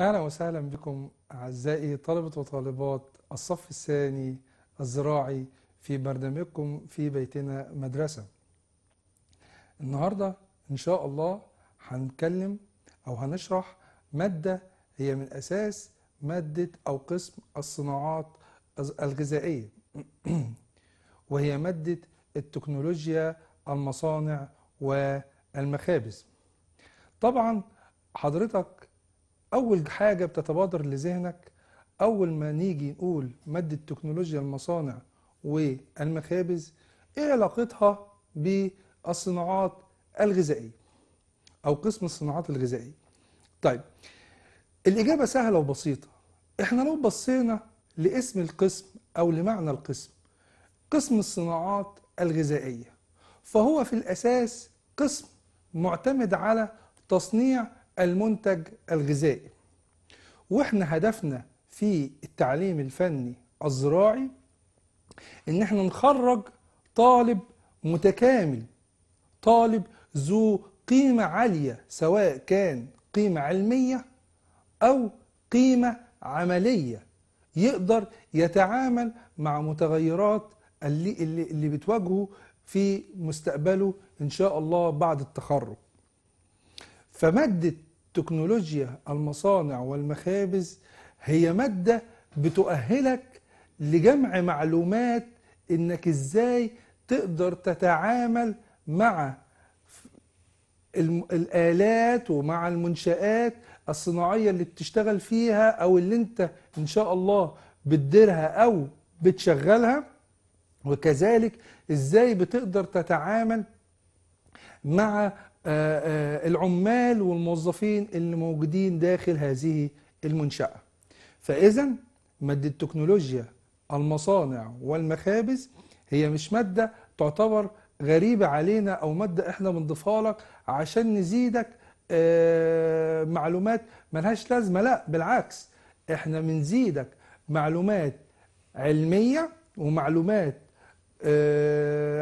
أهلا وسهلا بكم أعزائي طلبة وطالبات الصف الثاني الزراعي في برنامجكم في بيتنا مدرسة النهاردة إن شاء الله هنتكلم أو هنشرح مادة هي من أساس مادة أو قسم الصناعات الغذائية وهي مادة التكنولوجيا المصانع والمخابز طبعا حضرتك أول حاجة بتتبادر لذهنك أول ما نيجي نقول مادة تكنولوجيا المصانع والمخابز إيه علاقتها بالصناعات الغذائية أو قسم الصناعات الغذائية طيب الإجابة سهلة وبسيطة إحنا لو بصينا لاسم القسم أو لمعنى القسم قسم الصناعات الغذائية فهو في الأساس قسم معتمد على تصنيع المنتج الغذائي واحنا هدفنا في التعليم الفني الزراعي ان احنا نخرج طالب متكامل طالب ذو قيمة عالية سواء كان قيمة علمية أو قيمة عملية يقدر يتعامل مع متغيرات اللي, اللي, اللي بتواجهه في مستقبله إن شاء الله بعد التخرج فمادة التكنولوجيا المصانع والمخابز هي مادة بتؤهلك لجمع معلومات انك ازاي تقدر تتعامل مع الآلات ومع المنشآت الصناعية اللي بتشتغل فيها أو اللي أنت إن شاء الله بتديرها أو بتشغلها وكذلك إزاي بتقدر تتعامل مع آه، آه، العمال والموظفين اللي موجودين داخل هذه المنشأة فإذا مادة التكنولوجيا المصانع والمخابز هي مش مادة تعتبر غريبة علينا أو مادة إحنا بنضيفها لك عشان نزيدك آه، معلومات ملهاش لازمة لا بالعكس إحنا بنزيدك معلومات علمية ومعلومات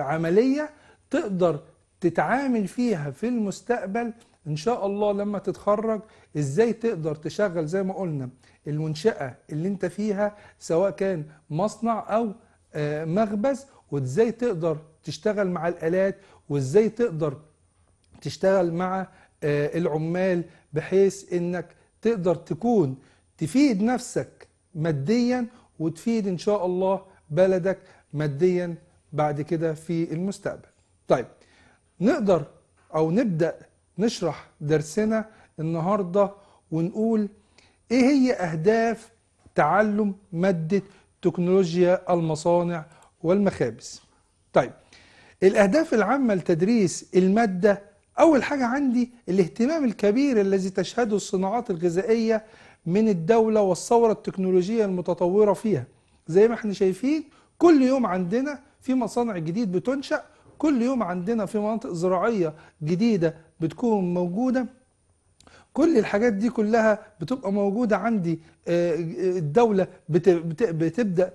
عملية تقدر تتعامل فيها في المستقبل ان شاء الله لما تتخرج ازاي تقدر تشغل زي ما قلنا المنشأة اللي انت فيها سواء كان مصنع او آه، مخبز وازاي تقدر تشتغل مع الالات وازاي تقدر تشتغل مع آه، العمال بحيث انك تقدر تكون تفيد نفسك ماديا وتفيد ان شاء الله بلدك ماديا بعد كده في المستقبل طيب نقدر أو نبدأ نشرح درسنا النهاردة ونقول إيه هي أهداف تعلم مادة تكنولوجيا المصانع والمخابز طيب الأهداف العامة لتدريس المادة أول حاجة عندي الاهتمام الكبير الذي تشهده الصناعات الغذائية من الدولة والثورة التكنولوجية المتطورة فيها زي ما احنا شايفين كل يوم عندنا في مصانع جديد بتنشأ كل يوم عندنا في مناطق زراعية جديدة بتكون موجودة كل الحاجات دي كلها بتبقى موجودة عندي آه، الدولة بتبدأ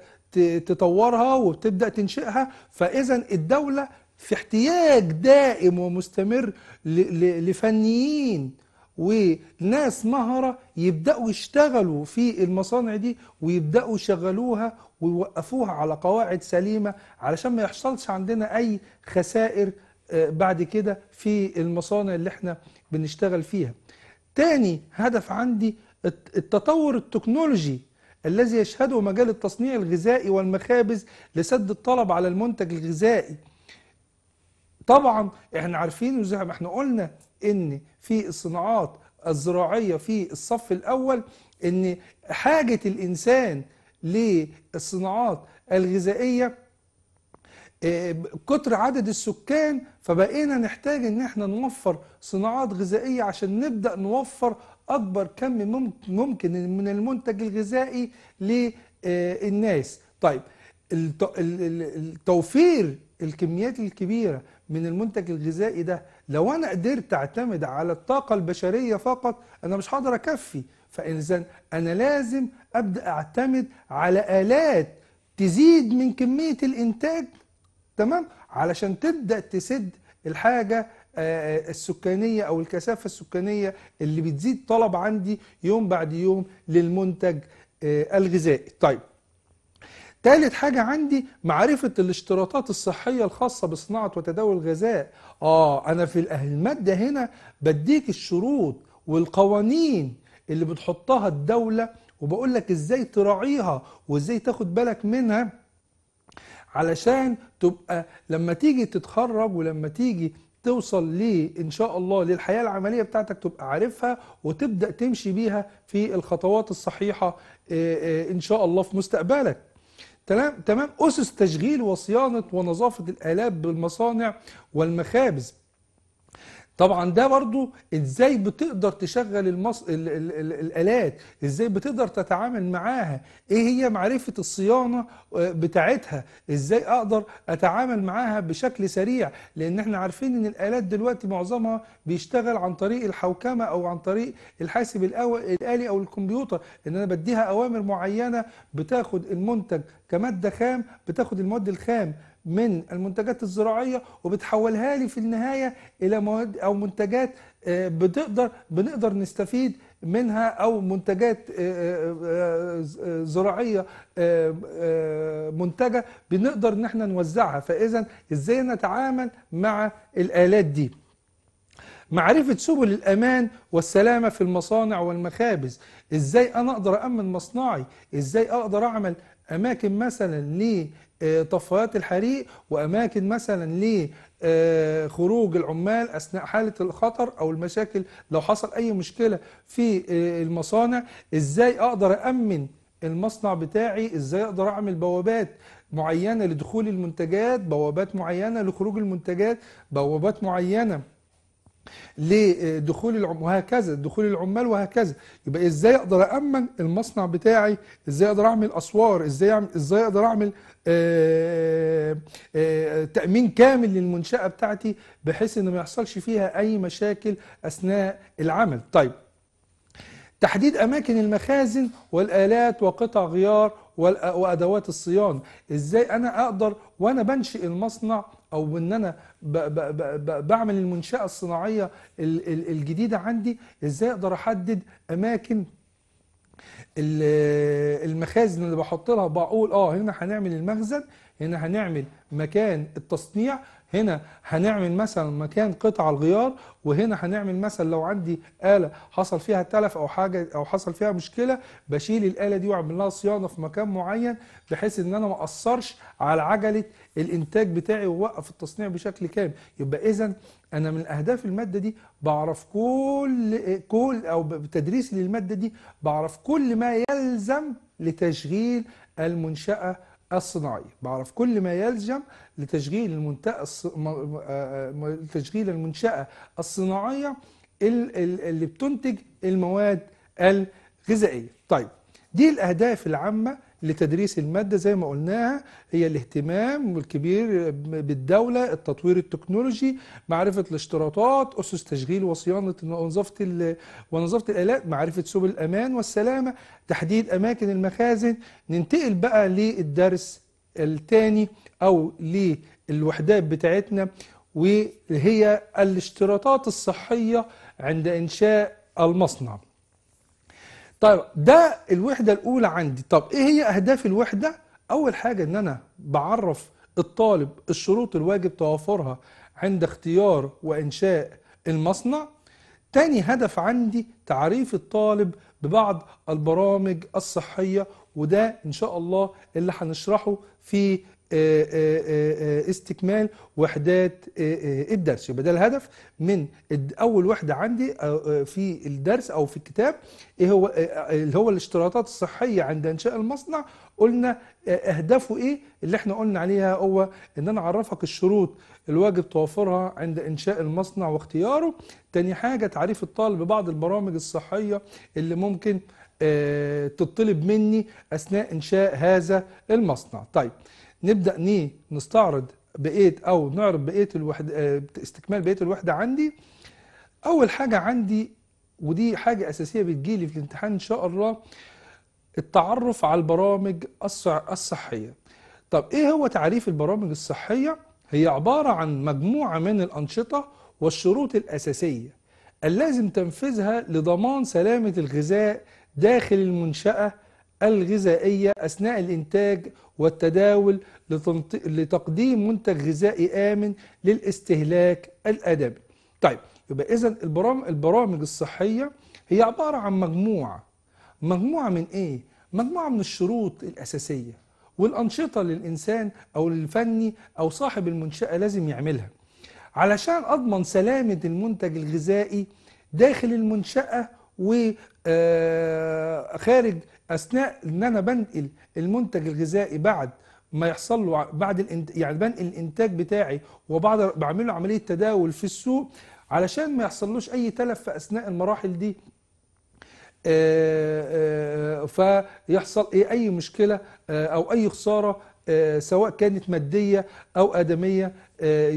تطورها وبتبدأ تنشئها فإذا الدولة في احتياج دائم ومستمر لفنيين وناس مهرة يبدأوا يشتغلوا في المصانع دي ويبدأوا يشغلوها ويوقفوها على قواعد سليمه علشان ما يحصلش عندنا اي خسائر آه، بعد كده في المصانع اللي احنا بنشتغل فيها تاني هدف عندي التطور التكنولوجي الذي يشهده مجال التصنيع الغذائي والمخابز لسد الطلب على المنتج الغذائي طبعا احنا عارفين وزي ما احنا قلنا ان في الصناعات الزراعية في الصف الاول ان حاجة الانسان للصناعات الغذائيه آه، كتر عدد السكان فبقينا نحتاج ان احنا نوفر صناعات غذائيه عشان نبدا نوفر اكبر كم ممكن من المنتج الغذائي للناس آه، طيب توفير الكميات الكبيره من المنتج الغذائي ده لو انا قدرت اعتمد على الطاقه البشريه فقط انا مش هقدر اكفي فاذا انا لازم ابدا اعتمد على الات تزيد من كميه الانتاج تمام علشان تبدا تسد الحاجه آه، آه، السكانيه او الكثافه السكانيه اللي بتزيد طلب عندي يوم بعد يوم للمنتج آه، الغذائي طيب ثالث حاجة عندي معرفة الاشتراطات الصحية الخاصة بصناعة وتداول الغذاء آه أنا في المادة هنا بديك الشروط والقوانين اللي بتحطها الدولة وبقول لك ازاي تراعيها وازاي تاخد بالك منها علشان تبقى لما تيجي تتخرج ولما تيجي توصل لي ان شاء الله للحياه العمليه بتاعتك تبقى عارفها وتبدا تمشي بيها في الخطوات الصحيحه آه، آه، ان شاء الله في مستقبلك تمام تمام اسس تشغيل وصيانه ونظافه الالات بالمصانع والمخابز طبعا ده برضو ازاي بتقدر تشغل المص... ال... ال... ال... الالات ازاي بتقدر تتعامل معاها ايه هي معرفه الصيانه آه، بتاعتها ازاي اقدر اتعامل معاها بشكل سريع لان احنا عارفين ان الالات دلوقتي معظمها بيشتغل عن طريق الحوكمه او عن طريق الحاسب الالي او الكمبيوتر ان انا بديها اوامر معينه بتاخد المنتج كماده خام بتاخد المواد الخام من المنتجات الزراعيه وبتحولها لي في النهايه الى مواد او منتجات آه، بتقدر بنقدر نستفيد منها او منتجات آه، آه، زراعيه منتجه بنقدر ان احنا نوزعها فاذا ازاي نتعامل مع الالات دي معرفة سبل الأمان والسلامة في المصانع والمخابز إزاي أنا أقدر أمن مصنعي إزاي أقدر أعمل أماكن مثلا آه، طفايات الحريق واماكن مثلا لخروج آه، العمال اثناء حاله الخطر او المشاكل لو حصل اي مشكله في آه، المصانع ازاي اقدر امن المصنع بتاعي ازاي اقدر اعمل بوابات معينه لدخول المنتجات بوابات معينه لخروج المنتجات بوابات معينه لدخول العم وهكذا دخول العمال وهكذا يبقى ازاي اقدر امن المصنع بتاعي ازاي اقدر اعمل اسوار ازاي أعمل ازاي اقدر اعمل آه، آه، تامين كامل للمنشاه بتاعتي بحيث ان ما يحصلش فيها اي مشاكل اثناء العمل طيب تحديد اماكن المخازن والالات وقطع غيار وادوات الصيانه ازاي انا اقدر وانا بنشئ المصنع او ان انا بعمل المنشاه الصناعيه الجديده عندي ازاي اقدر احدد اماكن المخازن اللي بحط لها بقول اه هنا هنعمل المخزن هنا هنعمل مكان التصنيع هنا هنعمل مثلا مكان قطع الغيار وهنا هنعمل مثلا لو عندي آلة حصل فيها تلف أو حاجة أو حصل فيها مشكلة بشيل الآلة دي وأعمل لها صيانة في مكان معين بحيث إن أنا ما أثرش على عجلة الانتاج بتاعي ووقف التصنيع بشكل كامل يبقى اذا انا من اهداف الماده دي بعرف كل كل او بتدريس للماده دي بعرف كل ما يلزم لتشغيل المنشاه الصناعيه بعرف كل ما يلزم لتشغيل المنتأ آه، تشغيل المنشاه الصناعيه اللي بتنتج المواد الغذائيه طيب دي الاهداف العامه لتدريس المادة زي ما قلناها هي الاهتمام الكبير بالدولة التطوير التكنولوجي معرفة الاشتراطات أسس تشغيل وصيانة ونظافة ونظافة الآلات معرفة سبل الأمان والسلامة تحديد أماكن المخازن ننتقل بقى للدرس الثاني أو للوحدات بتاعتنا وهي الاشتراطات الصحية عند إنشاء المصنع طيب ده الوحدة الأولى عندي طب إيه هي أهداف الوحدة؟ أول حاجة إن أنا بعرف الطالب الشروط الواجب توافرها عند اختيار وإنشاء المصنع تاني هدف عندي تعريف الطالب ببعض البرامج الصحية وده إن شاء الله اللي هنشرحه في آه، آه، آه، استكمال وحدات الدرس يبقى ده الهدف من اول وحده عندي في الدرس او في الكتاب ايه هو اللي هو الاشتراطات الصحيه عند انشاء المصنع قلنا اهدافه ايه اللي احنا قلنا عليها هو ان انا اعرفك الشروط الواجب توفرها عند انشاء المصنع واختياره تاني حاجه تعريف الطالب ببعض البرامج الصحيه اللي ممكن تطلب مني اثناء انشاء هذا المصنع طيب نبدأ ني نستعرض بقية أو نعرض بقية الوحدة آه، استكمال بقية الوحدة عندي أول حاجة عندي ودي حاجة أساسية بتجيلي في الامتحان إن شاء الله التعرف على البرامج الصحية طب إيه هو تعريف البرامج الصحية؟ هي عبارة عن مجموعة من الأنشطة والشروط الأساسية اللازم تنفيذها لضمان سلامة الغذاء داخل المنشأة الغذائية أثناء الإنتاج والتداول لتقديم منتج غذائي آمن للاستهلاك الأدبي طيب يبقى إذا البرامج الصحية هي عبارة عن مجموعة مجموعة من إيه؟ مجموعة من الشروط الأساسية والأنشطة للإنسان أو الفني أو صاحب المنشأة لازم يعملها علشان أضمن سلامة المنتج الغذائي داخل المنشأة وخارج آه، اثناء ان انا بنقل المنتج الغذائي بعد ما يحصل له بعد الانت... يعني بنقل الانتاج بتاعي وبعد بعمل له عمليه تداول في السوق علشان ما يحصلوش اي تلف في اثناء المراحل دي آه، آه، فيحصل إيه، اي مشكله آه، او اي خساره سواء كانت ماديه او ادميه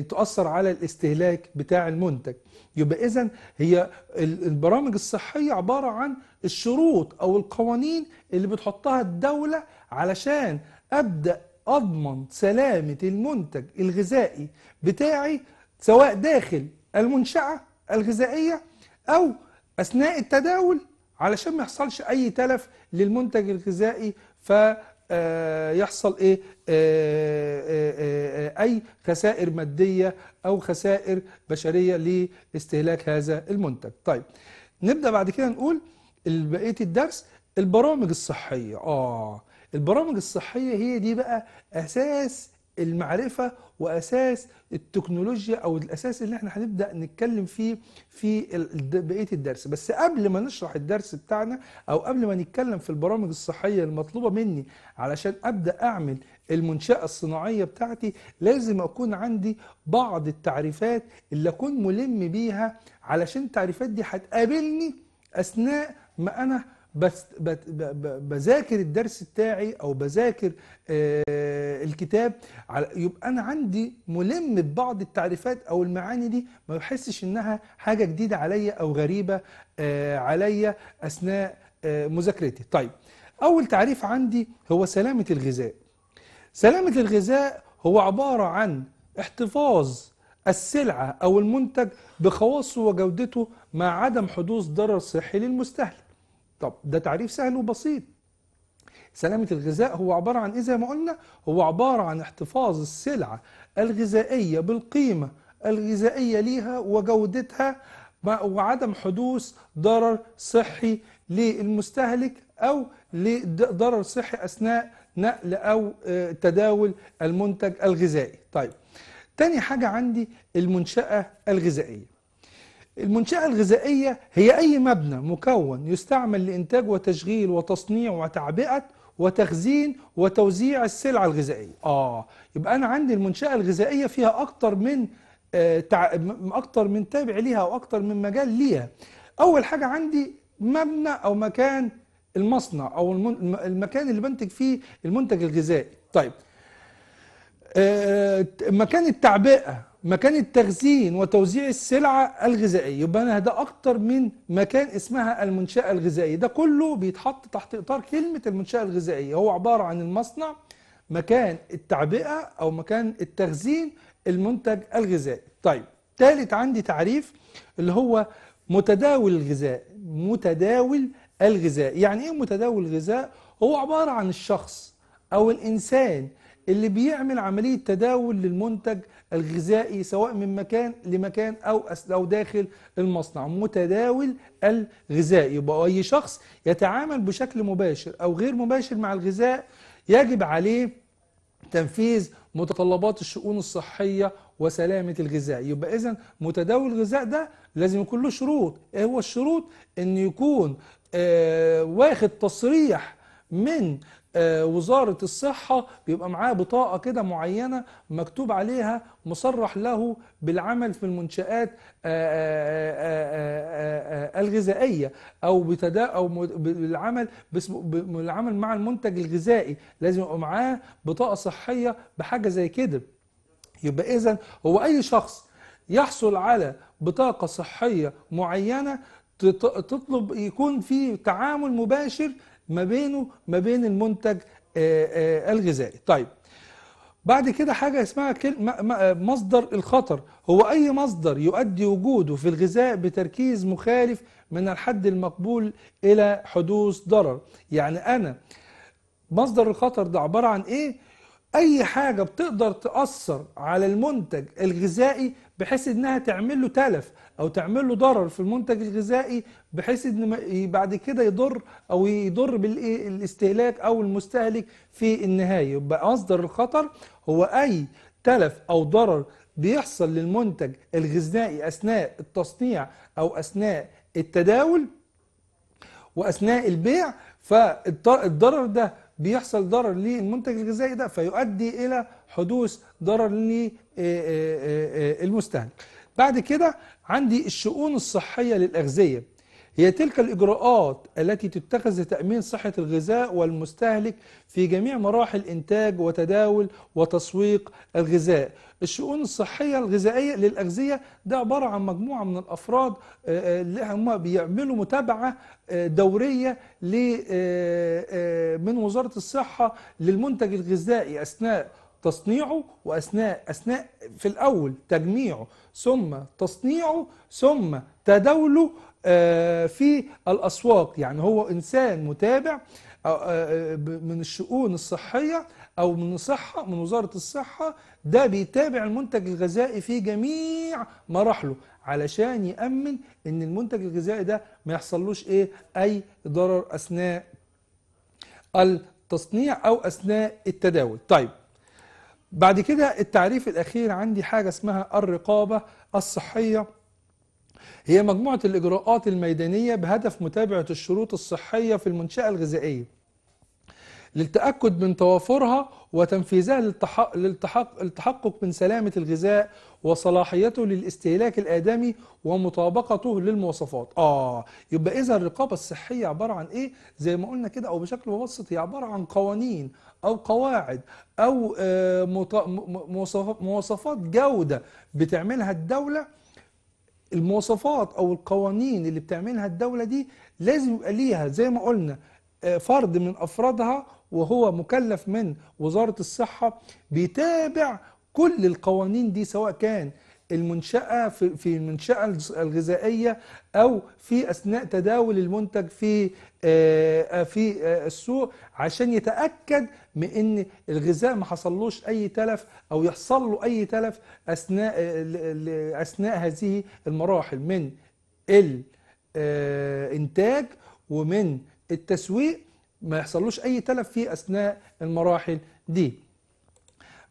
تؤثر على الاستهلاك بتاع المنتج يبقى اذا هي البرامج الصحيه عباره عن الشروط او القوانين اللي بتحطها الدوله علشان ابدا اضمن سلامه المنتج الغذائي بتاعي سواء داخل المنشاه الغذائيه او اثناء التداول علشان ما يحصلش اي تلف للمنتج الغذائي ف آه، يحصل ايه آه، آه، اي خسائر ماديه او خسائر بشريه لاستهلاك هذا المنتج طيب نبدا بعد كده نقول بقيه الدرس البرامج الصحيه اه البرامج الصحيه هي دي بقى اساس المعرفه واساس التكنولوجيا او الاساس اللي احنا هنبدا نتكلم فيه في بقيه الدرس بس قبل ما نشرح الدرس بتاعنا او قبل ما نتكلم في البرامج الصحيه المطلوبه مني علشان ابدا اعمل المنشاه الصناعيه بتاعتي لازم اكون عندي بعض التعريفات اللي اكون ملم بيها علشان التعريفات دي هتقابلني اثناء ما انا بس بذاكر الدرس بتاعي او بذاكر آه، الكتاب يبقى انا عندي ملم ببعض التعريفات او المعاني دي ما بحسش انها حاجه جديده عليا او غريبه آه، عليا اثناء آه، مذاكرتي طيب اول تعريف عندي هو سلامه الغذاء سلامه الغذاء هو عباره عن احتفاظ السلعه او المنتج بخواصه وجودته مع عدم حدوث ضرر صحي للمستهلك طب ده تعريف سهل وبسيط سلامة الغذاء هو عبارة عن إيه زي ما قلنا هو عبارة عن احتفاظ السلعة الغذائية بالقيمة الغذائية ليها وجودتها وعدم حدوث ضرر صحي للمستهلك أو لضرر صحي أثناء نقل أو آه، تداول المنتج الغذائي طيب تاني حاجة عندي المنشأة الغذائية المنشأة الغذائية هي أي مبنى مكون يستعمل لإنتاج وتشغيل وتصنيع وتعبئة وتخزين وتوزيع السلع الغذائية آه يبقى أنا عندي المنشأة الغذائية فيها أكتر من آه، أكتر من تابع ليها أو أكتر من مجال ليها أول حاجة عندي مبنى أو مكان المصنع أو المكان اللي بنتج فيه المنتج الغذائي طيب آه، مكان التعبئة مكان التخزين وتوزيع السلعة الغذائية يبقى أنا ده أكتر من مكان اسمها المنشأة الغذائية ده كله بيتحط تحت إطار كلمة المنشأة الغذائية هو عبارة عن المصنع مكان التعبئة أو مكان التخزين المنتج الغذائي طيب تالت عندي تعريف اللي هو متداول الغذاء متداول الغذاء يعني ايه متداول الغذاء هو عبارة عن الشخص او الانسان اللي بيعمل عملية تداول للمنتج الغذائي سواء من مكان لمكان أو أو داخل المصنع متداول الغذاء يبقى أي شخص يتعامل بشكل مباشر أو غير مباشر مع الغذاء يجب عليه تنفيذ متطلبات الشؤون الصحية وسلامة الغذاء يبقى إذا متداول الغذاء ده لازم يكون له شروط إيه هو الشروط إن يكون آه واخد تصريح من آه، وزارة الصحة بيبقى معاه بطاقة كده معينة مكتوب عليها مصرح له بالعمل في المنشآت آه، آه، الغذائية أو بتدا أو بالعمل بالعمل مع المنتج الغذائي لازم يبقى معاه بطاقة صحية بحاجة زي كده يبقى إذا هو أي شخص يحصل على بطاقة صحية معينة تطلب يكون في تعامل مباشر ما بينه ما بين المنتج آه، آه، الغذائي طيب بعد كده حاجة اسمها آه، مصدر الخطر هو أي مصدر يؤدي وجوده في الغذاء بتركيز مخالف من الحد المقبول إلى حدوث ضرر يعني أنا مصدر الخطر ده عبارة عن إيه؟ أي حاجة بتقدر تأثر على المنتج الغذائي بحيث انها تعمل له تلف او تعمل له ضرر في المنتج الغذائي بحيث ان بعد كده يضر او يضر بالاستهلاك او المستهلك في النهايه يبقى مصدر الخطر هو اي تلف او ضرر بيحصل للمنتج الغذائي اثناء التصنيع او اثناء التداول واثناء البيع فالضرر ده بيحصل ضرر للمنتج الغذائي ده فيؤدي الى حدوث ضرر للمستهلك آه، آه، آه، بعد كده عندي الشؤون الصحيه للاغذيه هي تلك الإجراءات التي تتخذ لتأمين صحة الغذاء والمستهلك في جميع مراحل إنتاج وتداول وتسويق الغذاء الشؤون الصحية الغذائية للأغذية ده عبارة عن مجموعة من الأفراد آه، آه، اللي هم بيعملوا متابعة آه، دورية من وزارة الصحة للمنتج الغذائي أثناء تصنيعه واثناء اثناء في الاول تجميعه ثم تصنيعه ثم تداوله آه، في الأسواق يعني هو إنسان متابع آه، آه، من الشؤون الصحية أو من الصحة من وزارة الصحة ده بيتابع المنتج الغذائي في جميع مراحله علشان يأمن إن المنتج الغذائي ده ما يحصلوش إيه أي ضرر أثناء التصنيع أو أثناء التداول طيب بعد كده التعريف الأخير عندي حاجة اسمها الرقابة الصحية هي مجموعة الإجراءات الميدانية بهدف متابعة الشروط الصحية في المنشأة الغذائية للتأكد من توافرها وتنفيذها للتحق للتحق للتحقق من سلامة الغذاء وصلاحيته للاستهلاك الآدمي ومطابقته للمواصفات آه يبقى إذا الرقابة الصحية عبارة عن إيه زي ما قلنا كده أو بشكل مبسط هي عبارة عن قوانين أو قواعد أو آه مواصفات جودة بتعملها الدولة المواصفات او القوانين اللي بتعملها الدوله دي لازم يبقى ليها زي ما قلنا آه، فرد من افرادها وهو مكلف من وزاره الصحه بيتابع كل القوانين دي سواء كان المنشأة في, المنشأة الغذائية أو في أثناء تداول المنتج في آه، آه، في السوق عشان يتأكد من ان الغذاء ما حصلوش اي تلف او يحصل له اي تلف اثناء آه، اثناء هذه المراحل من الانتاج آه، ومن التسويق ما يحصلوش اي تلف في اثناء المراحل دي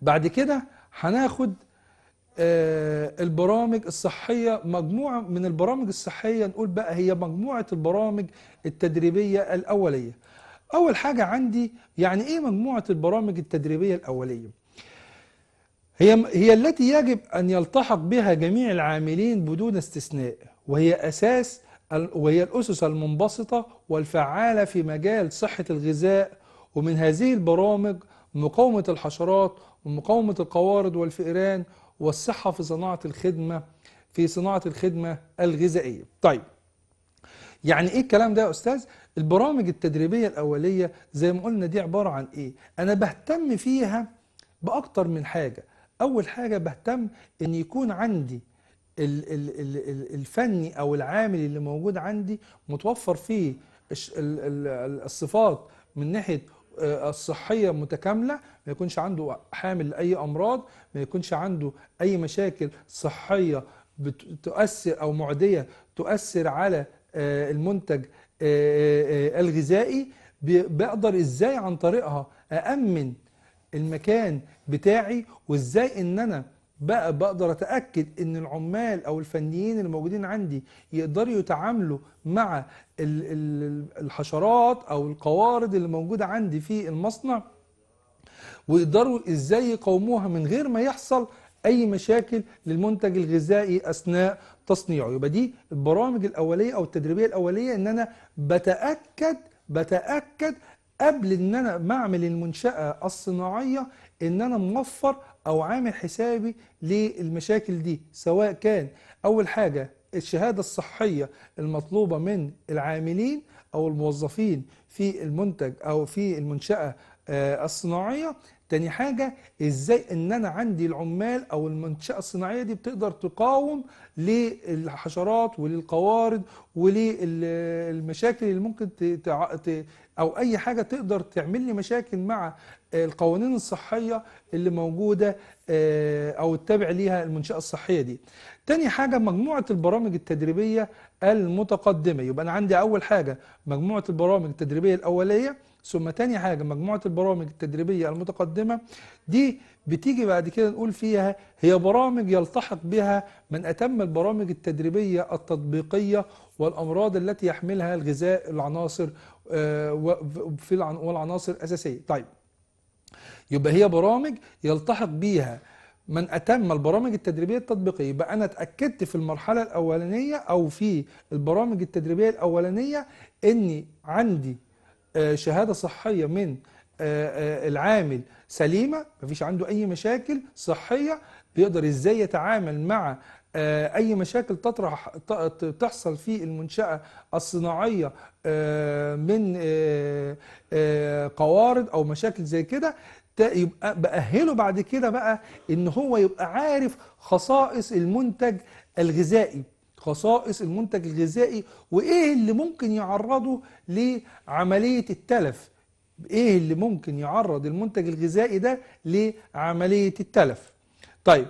بعد كده هناخد آه، البرامج الصحية مجموعة من البرامج الصحية نقول بقى هي مجموعة البرامج التدريبية الأولية أول حاجة عندي يعني إيه مجموعة البرامج التدريبية الأولية هي, هي التي يجب أن يلتحق بها جميع العاملين بدون استثناء وهي أساس وهي الأسس المنبسطة والفعالة في مجال صحة الغذاء ومن هذه البرامج مقاومة الحشرات ومقاومة القوارض والفئران والصحة في صناعة الخدمة في صناعة الخدمة الغذائية طيب يعني ايه الكلام ده يا استاذ البرامج التدريبيه الاوليه زي ما قلنا دي عباره عن ايه انا بهتم فيها باكتر من حاجه اول حاجه بهتم ان يكون عندي الفني او العامل اللي موجود عندي متوفر فيه الصفات من ناحيه آه، الصحيه متكامله ما يكونش عنده حامل لاي امراض ما يكونش عنده اي مشاكل صحيه بتؤثر او معديه تؤثر على آه، المنتج آه، آه، الغذائي بقدر ازاي عن طريقها أأمن المكان بتاعي وازاي ان انا بقى بقدر اتاكد ان العمال او الفنيين الموجودين عندي يقدروا يتعاملوا مع الحشرات او القوارض اللي موجوده عندي في المصنع ويقدروا ازاي يقاوموها من غير ما يحصل اي مشاكل للمنتج الغذائي اثناء تصنيعه يبقى دي البرامج الاوليه او التدريبيه الاوليه ان انا بتاكد بتاكد قبل ان انا بعمل المنشاه الصناعيه ان انا موفر او عامل حسابي للمشاكل دي سواء كان اول حاجه الشهاده الصحيه المطلوبه من العاملين او الموظفين في المنتج او في المنشاه آه، الصناعيه تاني حاجة ازاي ان انا عندي العمال او المنشأة الصناعية دي بتقدر تقاوم للحشرات وللقوارض وللمشاكل اللي ممكن تتع... ت... او اي حاجة تقدر تعمل لي مشاكل مع القوانين الصحية اللي موجودة آه، او التابع ليها المنشأة الصحية دي تاني حاجة مجموعة البرامج التدريبية المتقدمة يبقى انا عندي اول حاجة مجموعة البرامج التدريبية الاولية ثم تاني حاجة مجموعة البرامج التدريبية المتقدمة دي بتيجي بعد كده نقول فيها هي برامج يلتحق بها من أتم البرامج التدريبية التطبيقية والأمراض التي يحملها الغذاء العناصر آه، والعناصر الأساسية طيب يبقى هي برامج يلتحق بيها من اتم البرامج التدريبيه التطبيقيه يبقى انا اتاكدت في المرحله الاولانيه او في البرامج التدريبيه الاولانيه اني عندي آه، شهاده صحيه من آه، آه، العامل سليمه مفيش عنده اي مشاكل صحيه بيقدر ازاي يتعامل مع اي مشاكل تطرح تحصل في المنشاه الصناعيه من قوارض او مشاكل زي كده يبقى باهله بعد كده بقى ان هو يبقى عارف خصائص المنتج الغذائي خصائص المنتج الغذائي وايه اللي ممكن يعرضه لعملية التلف ايه اللي ممكن يعرض المنتج الغذائي ده لعملية التلف طيب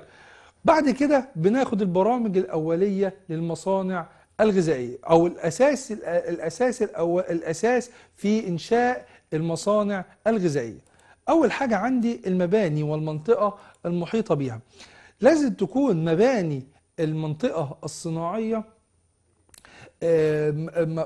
بعد كده بناخد البرامج الأولية للمصانع الغذائية أو الأساس الأساس الأول الأساس في إنشاء المصانع الغذائية. أول حاجة عندي المباني والمنطقة المحيطة بيها. لازم تكون مباني المنطقة الصناعية آه،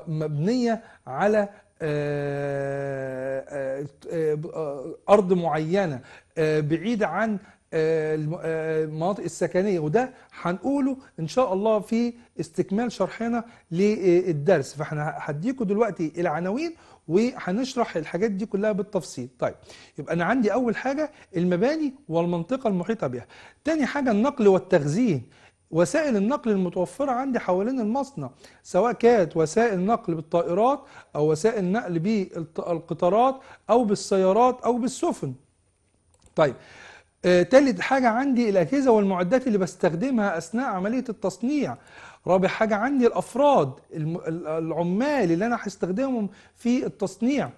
مبنية على آه، آه، أرض معينة بعيدة عن المناطق السكنية وده هنقوله إن شاء الله في استكمال شرحنا للدرس فاحنا هديكم دلوقتي العناوين وهنشرح الحاجات دي كلها بالتفصيل طيب يبقى أنا عندي أول حاجة المباني والمنطقة المحيطة بها تاني حاجة النقل والتخزين وسائل النقل المتوفرة عندي حوالين المصنع سواء كانت وسائل نقل بالطائرات أو وسائل نقل بالقطارات أو بالسيارات أو بالسفن طيب آه، تالت حاجة عندي الأجهزة والمعدات اللي بستخدمها أثناء عملية التصنيع رابع حاجة عندي الأفراد العمال اللي أنا هستخدمهم في التصنيع آه،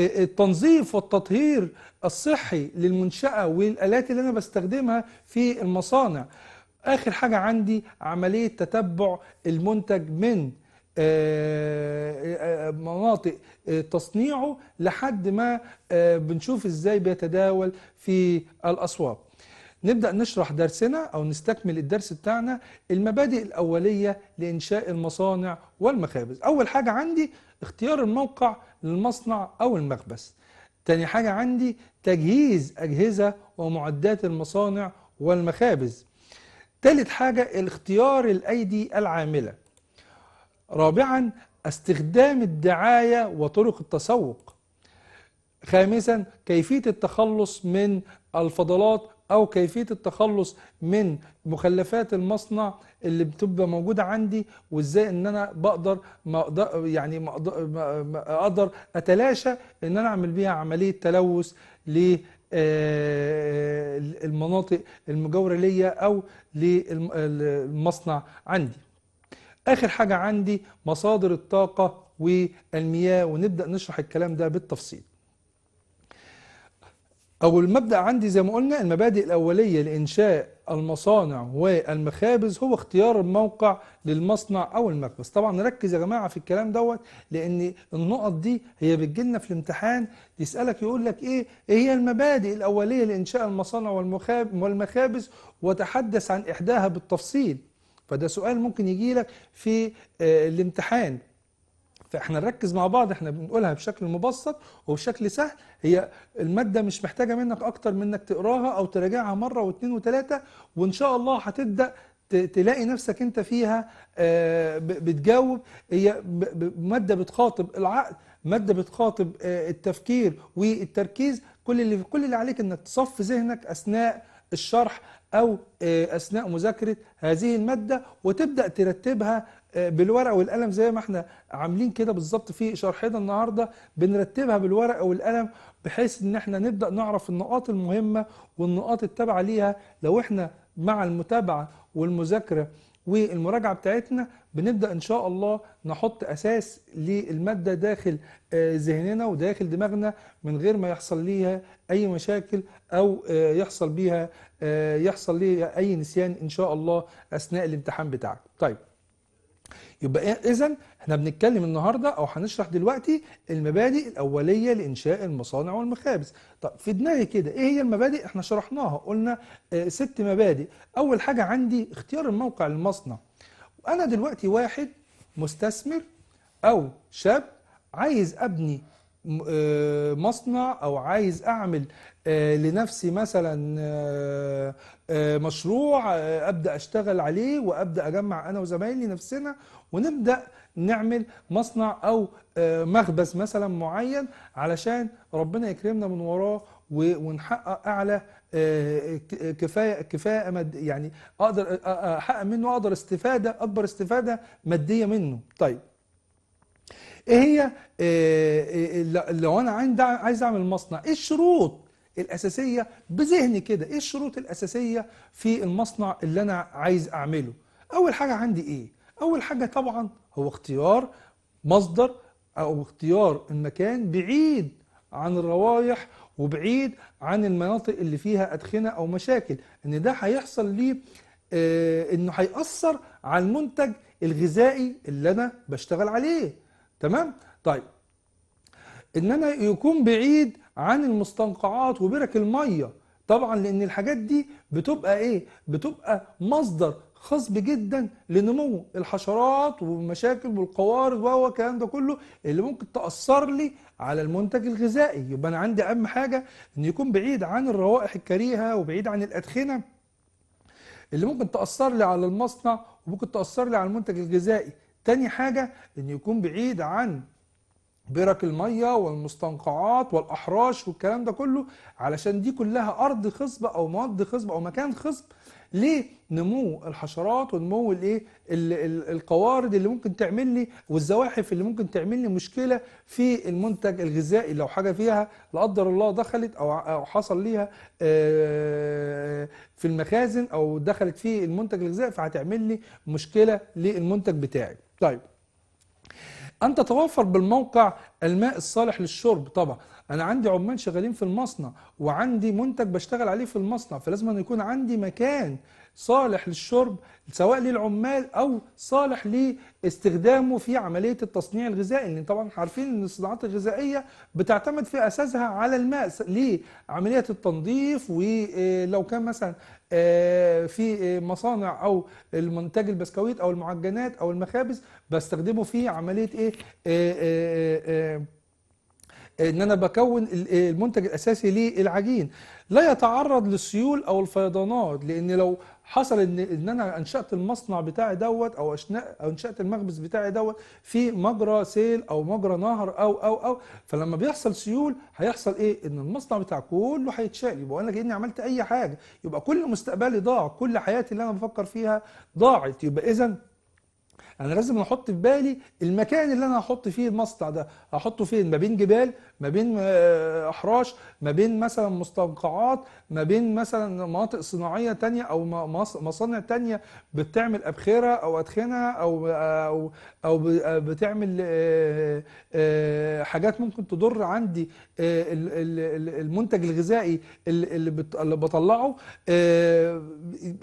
آه، التنظيف والتطهير الصحي للمنشأة والآلات اللي أنا بستخدمها في المصانع اخر حاجه عندي عمليه تتبع المنتج من آه، آه، آه، مناطق تصنيعه لحد ما بنشوف ازاي بيتداول في الاسواق نبدأ نشرح درسنا أو نستكمل الدرس بتاعنا المبادئ الأولية لإنشاء المصانع والمخابز أول حاجة عندي اختيار الموقع للمصنع أو المخبز تاني حاجة عندي تجهيز أجهزة ومعدات المصانع والمخابز ثالث حاجة الاختيار الأيدي العاملة رابعا استخدام الدعاية وطرق التسوق خامسا كيفية التخلص من الفضلات أو كيفية التخلص من مخلفات المصنع اللي بتبقى موجودة عندي وإزاي إن أنا بقدر ما يعني ما أقدر أتلاشى إن أنا أعمل بيها عملية تلوث آه، المناطق المجاورة ليا أو للمصنع عندي آخر حاجة عندي مصادر الطاقة والمياه ونبدأ نشرح الكلام ده بالتفصيل أو المبدأ عندي زي ما قلنا المبادئ الأولية لإنشاء المصانع والمخابز هو اختيار الموقع للمصنع أو المخبز طبعا نركز يا جماعة في الكلام دوت لأن النقط دي هي بتجيلنا في الامتحان يسألك يقول لك إيه إيه هي المبادئ الأولية لإنشاء المصانع والمخابز وتحدث عن إحداها بالتفصيل فده سؤال ممكن يجي لك في آه، الامتحان فاحنا نركز مع بعض احنا بنقولها بشكل مبسط وبشكل سهل هي الماده مش محتاجه منك اكتر من انك تقراها او تراجعها مره واثنين وثلاثه وان شاء الله هتبدا تلاقي نفسك انت فيها آه، بتجاوب هي ماده بتخاطب العقل ماده بتخاطب آه، التفكير والتركيز كل اللي كل اللي عليك انك تصفي ذهنك اثناء الشرح او آه، اثناء مذاكره هذه الماده وتبدا ترتبها بالورقه والقلم زي ما احنا عاملين كده بالظبط في شرحنا النهارده بنرتبها بالورقه والقلم بحيث ان احنا نبدا نعرف النقاط المهمه والنقاط التابعه ليها لو احنا مع المتابعه والمذاكره والمراجعه بتاعتنا بنبدا ان شاء الله نحط اساس للماده داخل آه، ذهننا وداخل دماغنا من غير ما يحصل ليها اي مشاكل او آه، يحصل بيها آه، يحصل ليها اي نسيان ان شاء الله اثناء الامتحان بتاعك طيب يبقى إيه؟ اذا احنا بنتكلم النهارده او هنشرح دلوقتي المبادئ الاوليه لانشاء المصانع والمخابز طب في دماغي كده ايه هي المبادئ احنا شرحناها قلنا اه ست مبادئ اول حاجه عندي اختيار الموقع للمصنع انا دلوقتي واحد مستثمر او شاب عايز ابني آه، مصنع او عايز اعمل آه، لنفسي مثلا آه، مشروع ابدا اشتغل عليه وابدا اجمع انا وزمايلي نفسنا ونبدا نعمل مصنع او مخبز مثلا معين علشان ربنا يكرمنا من وراه ونحقق اعلى كفايه كفاءه مد يعني اقدر احقق منه اقدر استفاده اكبر استفاده ماديه منه طيب ايه هي إيه, إيه،, إيه، لو انا عايز اعمل مصنع ايه الشروط الاساسيه بذهني كده ايه الشروط الاساسيه في المصنع اللي انا عايز اعمله اول حاجه عندي ايه اول حاجه طبعا هو اختيار مصدر او اختيار المكان بعيد عن الروايح وبعيد عن المناطق اللي فيها ادخنه او مشاكل ان ده هيحصل لي آه، انه هيأثر على المنتج الغذائي اللي انا بشتغل عليه تمام طيب ان انا يكون بعيد عن المستنقعات وبرك الميه طبعا لان الحاجات دي بتبقى ايه بتبقى مصدر خصب جدا لنمو الحشرات والمشاكل والقوارض وهو الكلام ده كله اللي ممكن تاثر لي على المنتج الغذائي يبقى انا عندي اهم حاجه ان يكون بعيد عن الروائح الكريهه وبعيد عن الادخنه اللي ممكن تاثر لي على المصنع وممكن تاثر لي على المنتج الغذائي تاني حاجة ان يكون بعيد عن برك المية والمستنقعات والأحراش والكلام ده كله علشان دي كلها أرض خصبة أو مواد خصبة أو مكان خصب لنمو الحشرات ونمو الايه القوارض اللي ممكن تعمل لي والزواحف اللي ممكن تعمل لي مشكله في المنتج الغذائي لو حاجه فيها لا قدر الله دخلت او او حصل ليها آه، في المخازن او دخلت في المنتج الغذائي فهتعمل لي مشكله للمنتج بتاعي طيب أن تتوفر بالموقع الماء الصالح للشرب طبعا أنا عندي عمال شغالين في المصنع وعندي منتج بشتغل عليه في المصنع فلازم أن يكون عندي مكان صالح للشرب سواء للعمال أو صالح لاستخدامه في عملية التصنيع الغذائي لأن طبعا عارفين أن الصناعات الغذائية بتعتمد في أساسها على الماء لعملية التنظيف ولو كان مثلا آه، في آه، مصانع او المنتج البسكويت او المعجنات او المخابز بستخدمه في عمليه ايه, آه، ان انا بكون المنتج الاساسي للعجين لا يتعرض للسيول او الفيضانات لان لو حصل ان ان انا انشات المصنع بتاعي دوت او انشات المخبز بتاعي دوت في مجرى سيل او مجرى نهر او او او فلما بيحصل سيول هيحصل ايه ان المصنع بتاع كله هيتشال يبقى انا كاني عملت اي حاجه يبقى كل مستقبلي ضاع كل حياتي اللي انا بفكر فيها ضاعت يبقى اذا انا لازم احط في بالي المكان اللي انا هحط فيه المصنع ده هحطه فين ما بين جبال ما بين آه، احراش ما بين مثلا مستنقعات ما بين مثلا مناطق صناعيه تانية او مصانع تانية بتعمل ابخره او ادخنه او او او آه، بتعمل آه، حاجات ممكن تضر عندي المنتج الغذائي اللي بطلعه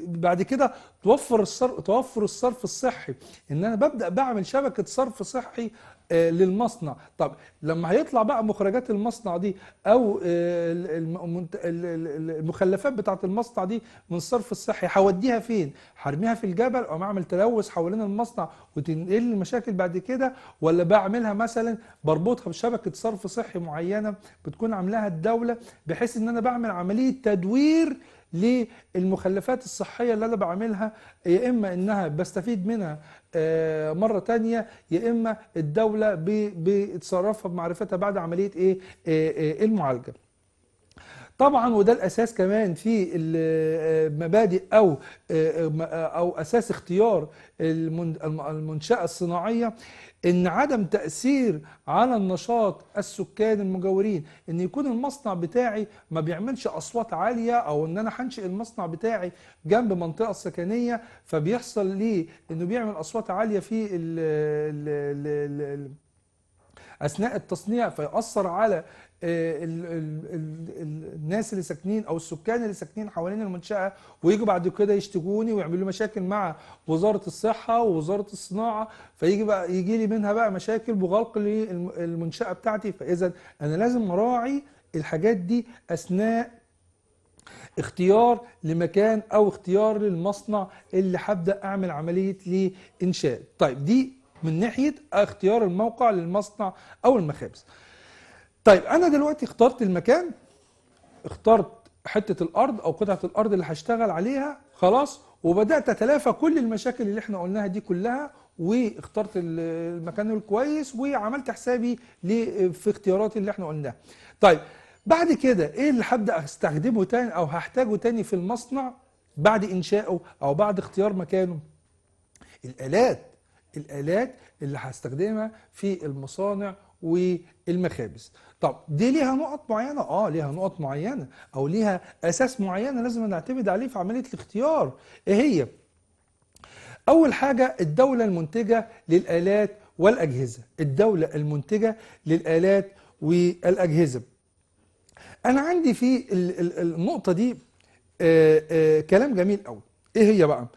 بعد كده توفر الصرف توفر الصرف الصحي ان انا ببدا بعمل شبكه صرف صحي آه، للمصنع طب لما هيطلع بقى مخرجات المصنع دي او آه، المخلفات بتاعه المصنع دي من الصرف الصحي هوديها فين هرميها في الجبل او اعمل تلوث حوالين المصنع وتنقل المشاكل بعد كده ولا بعملها مثلا بربطها بشبكه صرف صحي معينه بتكون عاملاها الدوله بحيث ان انا بعمل عمليه تدوير للمخلفات الصحيه اللي انا بعملها يا اما انها بستفيد منها آه، مرة تانية يا إما الدولة بتصرفها بمعرفتها بعد عملية إيه آه، آه، المعالجة طبعا وده الاساس كمان في المبادئ او او اساس اختيار المنشاه الصناعيه ان عدم تاثير على النشاط السكان المجاورين ان يكون المصنع بتاعي ما بيعملش اصوات عاليه او ان انا هنشئ المصنع بتاعي جنب منطقه سكنيه فبيحصل ليه انه بيعمل اصوات عاليه في ال ال ال ال اثناء التصنيع فيأثر على آه، الناس اللي ساكنين او السكان اللي ساكنين حوالين المنشاه ويجوا بعد كده يشتكوني ويعملوا مشاكل مع وزاره الصحه ووزاره الصناعه فيجي بقى يجي لي منها بقى مشاكل بغلق للمنشاه بتاعتي فاذا انا لازم اراعي الحاجات دي اثناء اختيار لمكان او اختيار للمصنع اللي هبدا اعمل عمليه لانشاء طيب دي من ناحيه اختيار الموقع للمصنع او المخابز طيب انا دلوقتي اخترت المكان اخترت حته الارض او قطعه الارض اللي هشتغل عليها خلاص وبدات اتلافى كل المشاكل اللي احنا قلناها دي كلها واخترت المكان الكويس وعملت حسابي في اختياراتي اللي احنا قلناها طيب بعد كده ايه اللي هبدا استخدمه تاني او هحتاجه تاني في المصنع بعد انشائه او بعد اختيار مكانه الالات الآلات اللي هستخدمها في المصانع والمخابز طب دي ليها نقط معينة اه ليها نقط معينة او ليها اساس معينة لازم نعتمد عليه في عملية الاختيار ايه هي اول حاجة الدولة المنتجة للآلات والأجهزة الدولة المنتجة للآلات والأجهزة انا عندي في النقطة دي آه، آه، كلام جميل قوي ايه هي بقى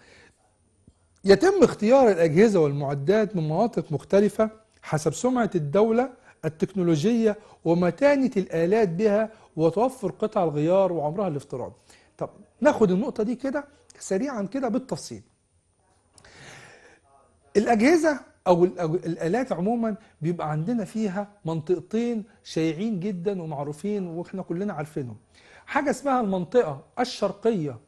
يتم اختيار الأجهزة والمعدات من مناطق مختلفة حسب سمعة الدولة التكنولوجية ومتانة الآلات بها وتوفر قطع الغيار وعمرها الافتراضي طب ناخد النقطة دي كده سريعا كده بالتفصيل الأجهزة أو الآلات عموما بيبقى عندنا فيها منطقتين شائعين جدا ومعروفين وإحنا كلنا عارفينهم حاجة اسمها المنطقة الشرقية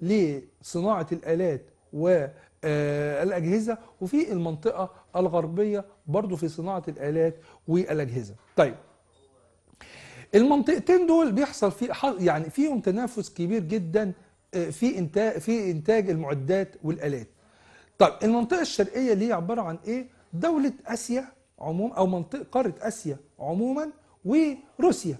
لصناعة الآلات و آه، الاجهزه وفي المنطقه الغربيه برضو في صناعه الالات والاجهزه طيب المنطقتين دول بيحصل في يعني فيهم تنافس كبير جدا آه، في انتاج في انتاج المعدات والالات طيب المنطقه الشرقيه اللي هي عباره عن ايه دوله اسيا عموما او منطقه قاره اسيا عموما وروسيا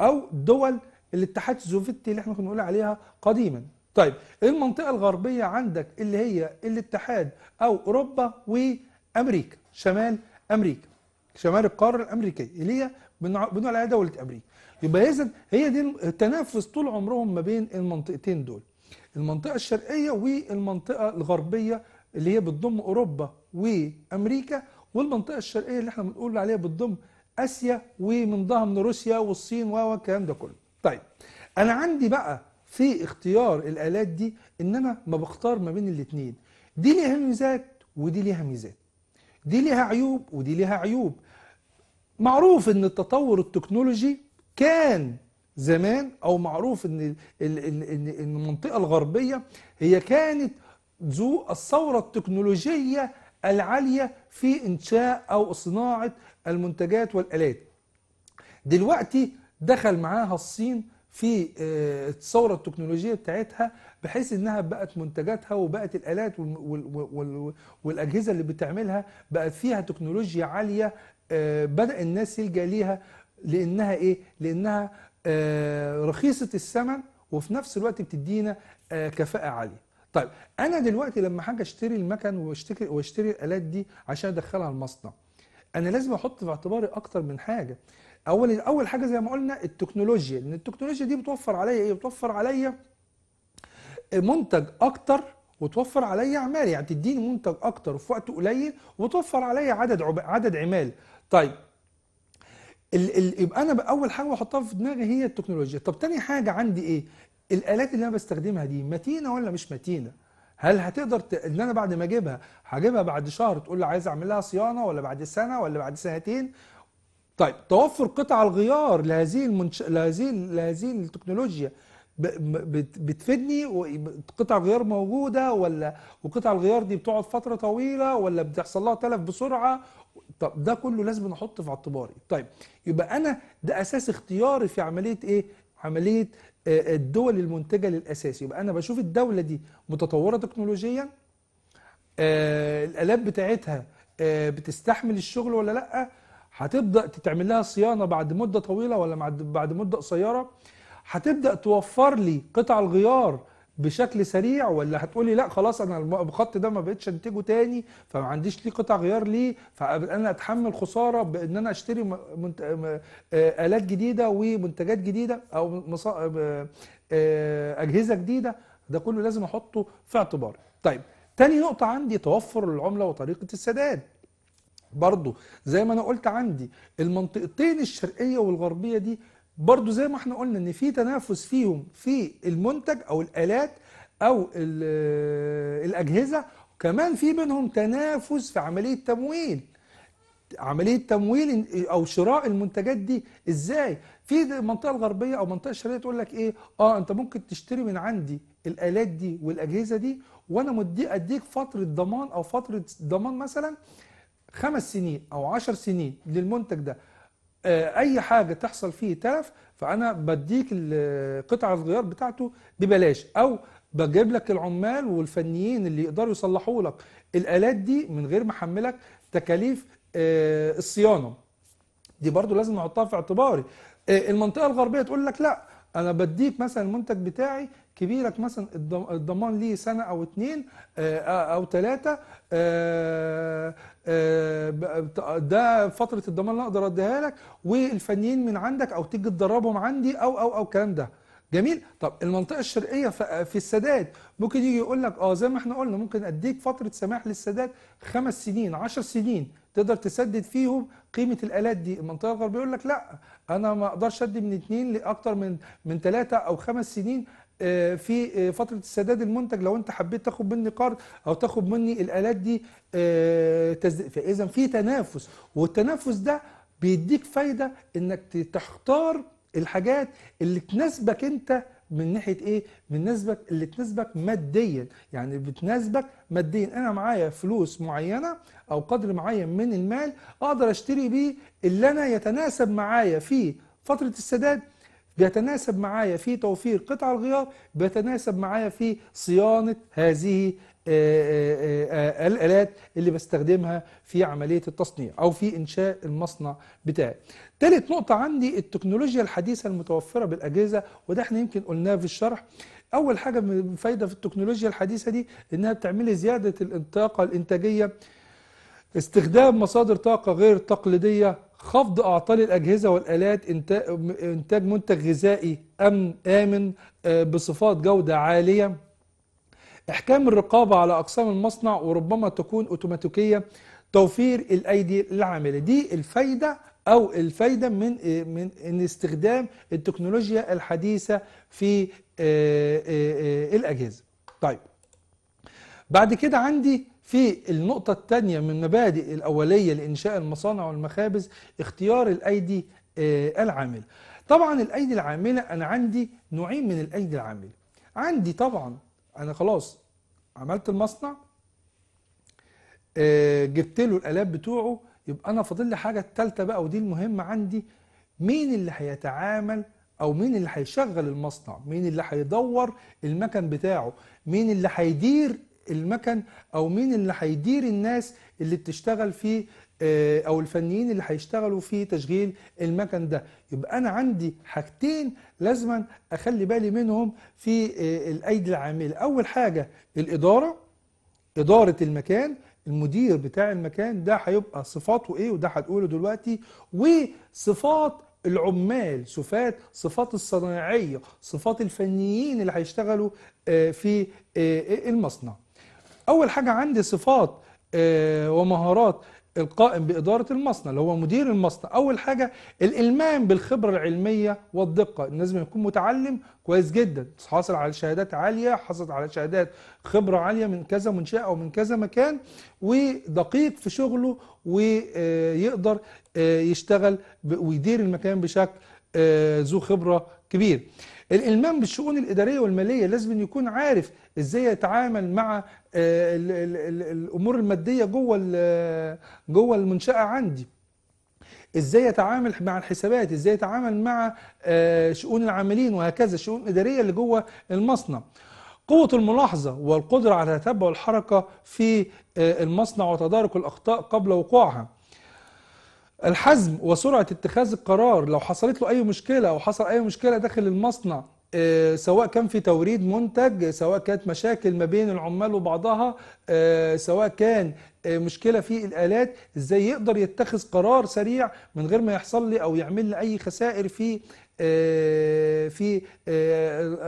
او دول الاتحاد السوفيتي اللي احنا كنا بنقول عليها قديما طيب إيه المنطقة الغربية عندك اللي هي الاتحاد أو أوروبا وأمريكا شمال أمريكا شمال القارة الأمريكية اللي هي بنقول عليها دولة أمريكا يبقى إذا هي دي التنافس طول عمرهم ما بين المنطقتين دول المنطقة الشرقية والمنطقة الغربية اللي هي بتضم أوروبا وأمريكا والمنطقة الشرقية اللي احنا بنقول عليها بتضم آسيا ومن ضمن روسيا والصين والكلام ده كله طيب أنا عندي بقى في اختيار الآلات دي إنما ما بختار ما بين الاتنين دي ليها ميزات ودي ليها ميزات دي ليها عيوب ودي ليها عيوب معروف إن التطور التكنولوجي كان زمان أو معروف إن المنطقة الغربية هي كانت ذو الثورة التكنولوجية العالية في إنشاء أو صناعة المنتجات والآلات دلوقتي دخل معاها الصين في آه، الثوره التكنولوجيه بتاعتها بحيث انها بقت منتجاتها وبقت الالات والاجهزه اللي بتعملها بقت فيها تكنولوجيا عاليه آه، بدا الناس يلجا ليها لانها ايه لانها آه، رخيصه الثمن وفي نفس الوقت بتدينا كفاءه عاليه طيب انا دلوقتي لما حاجه اشتري المكن واشتري واشتري الالات دي عشان ادخلها المصنع انا لازم احط في اعتباري اكتر من حاجه اول اول حاجه زي ما قلنا التكنولوجيا ان التكنولوجيا دي بتوفر عليا ايه بتوفر عليا منتج اكتر وتوفر عليا عمال يعني تديني منتج اكتر في وقت قليل وتوفر عليا عدد عب... عدد عمال طيب ال... ال... يبقى انا اول حاجه بحطها في دماغي هي التكنولوجيا طب تاني حاجه عندي ايه الالات اللي انا بستخدمها دي متينه ولا مش متينه هل هتقدر ت... ان انا بعد ما اجيبها هجيبها بعد شهر تقول لي عايز اعمل لها صيانه ولا بعد سنه ولا بعد سنتين طيب توفر قطع الغيار لهذه المنش... لهذه لهذه التكنولوجيا ب... بتفيدني قطع الغيار موجوده ولا وقطع الغيار دي بتقعد فتره طويله ولا بتحصل لها تلف بسرعه طب ده كله لازم نحط في اعتباري طيب يبقى انا ده اساس اختياري في عمليه ايه عمليه الدول المنتجه للاساس يبقى انا بشوف الدوله دي متطوره تكنولوجيا الالات بتاعتها بتستحمل الشغل ولا لا هتبدا تعمل لها صيانه بعد مده طويله ولا بعد مده قصيره هتبدا توفر لي قطع الغيار بشكل سريع ولا هتقولي لا خلاص انا الخط ده ما بقتش انتجه تاني فما عنديش ليه قطع غيار ليه فانا اتحمل خساره بان انا اشتري آه، الات جديده ومنتجات جديده او مصا... آه، آه، اجهزه جديده ده كله لازم احطه في اعتباري. طيب تاني نقطه عندي توفر العمله وطريقه السداد. برضه زي ما انا قلت عندي المنطقتين الشرقيه والغربيه دي برضه زي ما احنا قلنا ان في تنافس فيهم في المنتج او الالات او آه، الاجهزه كمان في بينهم تنافس في عمليه تمويل عمليه تمويل او شراء المنتجات دي ازاي في المنطقه الغربيه او المنطقه الشرقيه تقول لك ايه اه انت ممكن تشتري من عندي الالات دي والاجهزه دي وانا مدي اديك فتره ضمان او فتره ضمان مثلا خمس سنين او عشر سنين للمنتج ده آه، اي حاجه تحصل فيه تلف فانا بديك قطع الغيار بتاعته ببلاش او بجيب لك العمال والفنيين اللي يقدروا يصلحوا لك الالات دي من غير ما احملك تكاليف آه، الصيانه دي برضو لازم احطها في اعتباري آه، المنطقه الغربيه تقول لك لا انا بديك مثلا المنتج بتاعي كبيرك مثلا الضمان ليه سنه او اتنين آه، آه، او ثلاثه آه، ده فتره الضمان اللي اقدر اديها لك والفنيين من عندك او تيجي تدربهم عندي او او او الكلام ده جميل طب المنطقه الشرقيه في السداد ممكن يجي يقول لك اه زي ما احنا قلنا ممكن اديك فتره سماح للسداد خمس سنين عشر سنين تقدر تسدد فيهم قيمه الالات دي المنطقه الغربيه يقول لك لا انا ما اقدرش ادي من اثنين لاكثر من من ثلاثه او خمس سنين آه، في آه، فتره السداد المنتج لو انت حبيت تاخد مني قرض او تاخد مني الالات دي آه، فاذا في تنافس والتنافس ده بيديك فايده انك تختار الحاجات اللي تناسبك انت من ناحيه ايه من نسبك اللي تناسبك ماديا يعني بتناسبك ماديا انا معايا فلوس معينه او قدر معين من المال اقدر اشتري بيه اللي انا يتناسب معايا في فتره السداد بيتناسب معايا في توفير قطع الغيار بيتناسب معايا في صيانة هذه آه، آه، آه، الالات اللي بستخدمها في عمليه التصنيع او في انشاء المصنع بتاعي. ثالث نقطه عندي التكنولوجيا الحديثه المتوفره بالاجهزه وده احنا يمكن قلناه في الشرح. اول حاجه من فايده في التكنولوجيا الحديثه دي انها بتعمل لي زياده الطاقه الانتاجيه استخدام مصادر طاقه غير تقليديه خفض أعطال الأجهزة والآلات إنتاج منتج غذائي أمن آمن آه، بصفات جودة عالية إحكام الرقابة على أقسام المصنع وربما تكون أوتوماتيكية توفير الأيدي العاملة دي الفايدة أو الفايدة من آه، من إن استخدام التكنولوجيا الحديثة في آه، الأجهزة. طيب بعد كده عندي في النقطة الثانية من مبادئ الأولية لإنشاء المصانع والمخابز اختيار الأيدي آه، العاملة طبعا الأيدي العاملة أنا عندي نوعين من الأيدي العاملة عندي طبعا أنا خلاص عملت المصنع آه، جبت له الآلات بتوعه يبقى أنا فاضل لي حاجة التالتة بقى ودي المهمة عندي مين اللي هيتعامل او مين اللي هيشغل المصنع مين اللي هيدور المكن بتاعه مين اللي هيدير المكن او مين اللي هيدير الناس اللي بتشتغل فيه آه، او الفنيين اللي هيشتغلوا في تشغيل المكن ده يبقى انا عندي حاجتين لازما اخلي بالي منهم في آه، الايدي العامله اول حاجه الاداره اداره المكان المدير بتاع المكان ده هيبقى صفاته ايه وده هنقوله دلوقتي وصفات العمال صفات صفات الصناعيه صفات الفنيين اللي هيشتغلوا آه، في المصنع اول حاجه عندي صفات آه، ومهارات القائم بإدارة المصنع اللي هو مدير المصنع أول حاجة الإلمام بالخبرة العلمية والدقة لازم يكون متعلم كويس جدا حاصل على شهادات عالية حصلت على شهادات خبرة عالية من كذا منشأة أو من كذا مكان ودقيق في شغله ويقدر آه، يشتغل ويدير المكان بشكل آه، ذو خبرة كبير الالمام بالشؤون الاداريه والماليه لازم يكون عارف ازاي يتعامل مع آه، الامور الماديه جوه جوه المنشاه عندي ازاي يتعامل مع الحسابات ازاي يتعامل مع آه، شؤون العاملين وهكذا الشؤون الاداريه اللي جوه المصنع قوة الملاحظة والقدرة على تتبع الحركة في آه، المصنع وتدارك الأخطاء قبل وقوعها الحزم وسرعه اتخاذ القرار لو حصلت له اي مشكله او حصل اي مشكله داخل المصنع آه، سواء كان في توريد منتج سواء كانت مشاكل ما بين العمال وبعضها آه، سواء كان آه، مشكلة في الآلات ازاي يقدر يتخذ قرار سريع من غير ما يحصل لي أو يعمل لي أي خسائر في في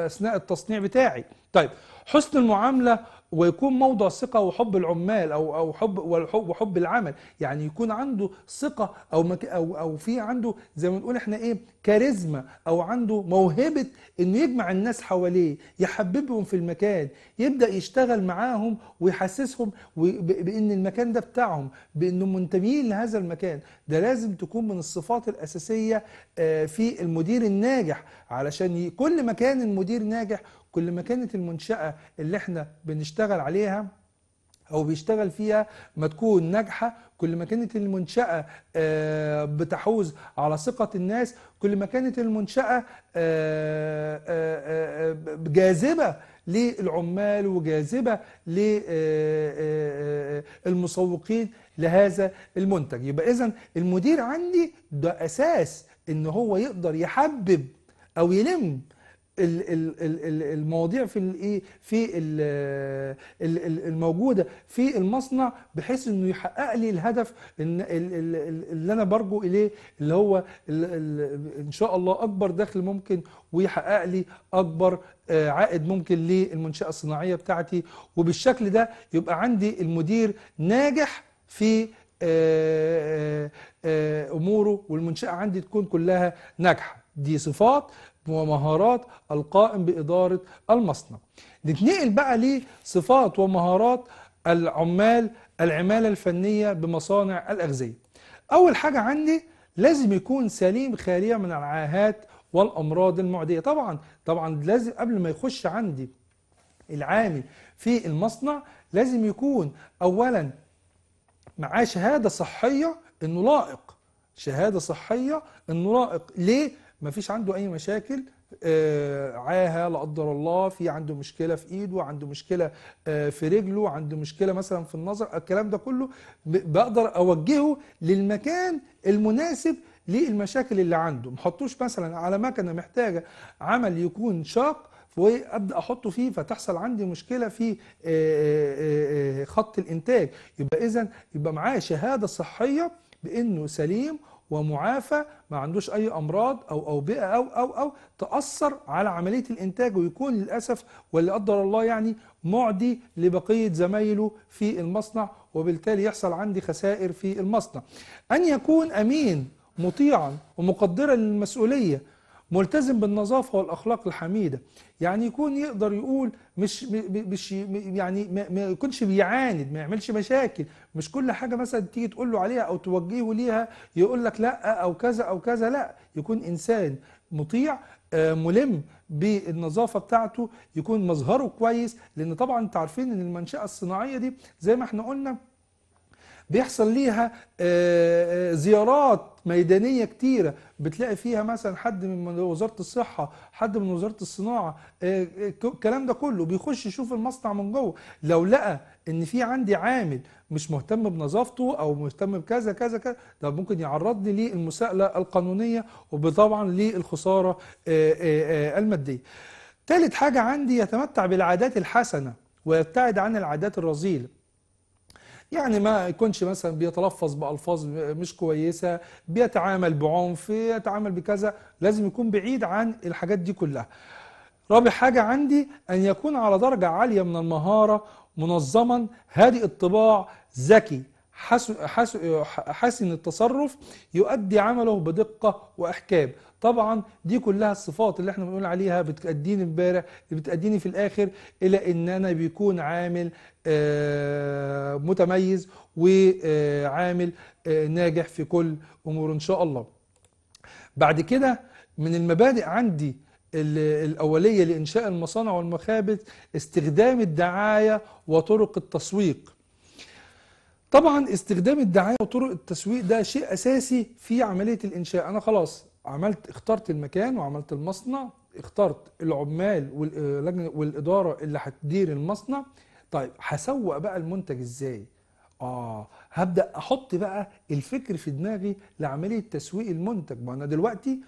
أثناء التصنيع بتاعي طيب حسن المعامله ويكون موضع ثقه وحب العمال او او حب وحب, وحب العمل يعني يكون عنده ثقه او مك او او في عنده زي ما بنقول احنا ايه كاريزما او عنده موهبه انه يجمع الناس حواليه يحببهم في المكان يبدا يشتغل معاهم ويحسسهم بان المكان ده بتاعهم بانهم منتميين لهذا المكان ده لازم تكون من الصفات الاساسيه آه، في المدير الناجح علشان كل ما كان المدير ناجح كل ما كانت المنشأة اللي احنا بنشتغل عليها او بيشتغل فيها ما تكون ناجحه كل ما كانت المنشاه آه، بتحوز على ثقه الناس كل ما كانت المنشاه آه، آه، جاذبه للعمال وجاذبه للمسوقين لهذا المنتج يبقى اذا المدير عندي ده اساس ان هو يقدر يحبب او يلم المواضيع في الايه في الموجوده في المصنع بحيث انه يحقق لي الهدف اللي انا برجو اليه اللي هو ان شاء الله اكبر دخل ممكن ويحقق لي اكبر آه، عائد ممكن للمنشاه الصناعيه بتاعتي وبالشكل ده يبقى عندي المدير ناجح في آه، آه، اموره والمنشاه عندي تكون كلها ناجحه دي صفات ومهارات القائم بإدارة المصنع نتنقل بقى لصفات ومهارات العمال العمالة الفنية بمصانع الأغذية أول حاجة عندي لازم يكون سليم خالية من العاهات والأمراض المعدية طبعا طبعا لازم قبل ما يخش عندي العامل في المصنع لازم يكون أولا معاه شهادة صحية إنه لائق شهادة صحية إنه لائق ليه؟ ما فيش عنده اي مشاكل آه، عاهه لا قدر الله في عنده مشكله في ايده عنده مشكله آه، في رجله عنده مشكله مثلا في النظر الكلام ده كله بقدر اوجهه للمكان المناسب للمشاكل اللي عنده ما احطوش مثلا على مكنه محتاجه عمل يكون شاق وابدا احطه فيه فتحصل عندي مشكله في آه، خط الانتاج يبقى اذا يبقى معاه شهاده صحيه بانه سليم ومعافى ما عندوش اي امراض او اوبئه او او او تاثر على عمليه الانتاج ويكون للاسف واللي قدر الله يعني معدي لبقيه زمايله في المصنع وبالتالي يحصل عندي خسائر في المصنع ان يكون امين مطيعا ومقدرا للمسؤوليه ملتزم بالنظافة والأخلاق الحميدة يعني يكون يقدر يقول مش مش يعني ما يكونش بيعاند ما يعملش مشاكل مش كل حاجة مثلا تيجي تقول له عليها أو توجهه ليها يقول لك لا أو كذا أو كذا لا يكون إنسان مطيع آه، ملم بالنظافه بتاعته يكون مظهره كويس لان طبعا انتوا عارفين ان المنشاه الصناعيه دي زي ما احنا قلنا بيحصل ليها آه، آه، زيارات ميدانية كتيرة بتلاقي فيها مثلا حد من وزارة الصحة حد من وزارة الصناعة آه، الكلام ده كله بيخش يشوف المصنع من جوه لو لقى ان في عندي عامل مش مهتم بنظافته او مهتم بكذا كذا كذا ده ممكن يعرضني للمساءله القانونيه وطبعا للخساره الماديه. ثالث حاجه عندي يتمتع بالعادات الحسنه ويبتعد عن العادات الرذيله. يعني ما يكونش مثلا بيتلفظ بألفاظ مش كويسة بيتعامل بعنف يتعامل بكذا لازم يكون بعيد عن الحاجات دي كلها رابع حاجة عندي أن يكون على درجة عالية من المهارة منظما هادئ الطباع ذكي حسن التصرف يؤدي عمله بدقة وإحكام طبعا دي كلها الصفات اللي احنا بنقول عليها بتأديني امبارح بتأديني في الآخر إلى إن أنا بيكون عامل آه، متميز وعامل آه، آه، ناجح في كل أمور إن شاء الله بعد كده من المبادئ عندي الأولية لإنشاء المصانع والمخابز استخدام الدعاية وطرق التسويق طبعا استخدام الدعايه وطرق التسويق ده شيء اساسي في عمليه الانشاء انا خلاص عملت اخترت المكان وعملت المصنع اخترت العمال آه، والاداره اللي هتدير المصنع طيب هسوق بقى المنتج ازاي اه هبدا احط بقى الفكر في دماغي لعمليه تسويق المنتج ما انا دلوقتي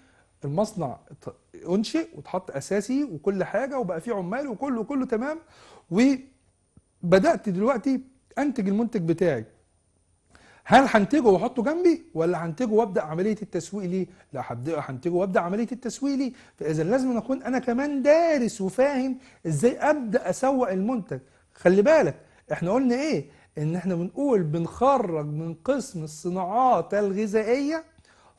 المصنع انشئ واتحط اساسي وكل حاجه وبقى فيه عمال وكله كله تمام وبدات دلوقتي انتج المنتج بتاعي هل هنتجه واحطه جنبي ولا هنتجه وابدا عمليه التسويق ليه؟ لا هنتجه وابدا عمليه التسويق ليه، فاذا لازم اكون انا كمان دارس وفاهم ازاي ابدا اسوق المنتج، خلي بالك احنا قلنا ايه؟ ان احنا بنقول بنخرج من قسم الصناعات الغذائيه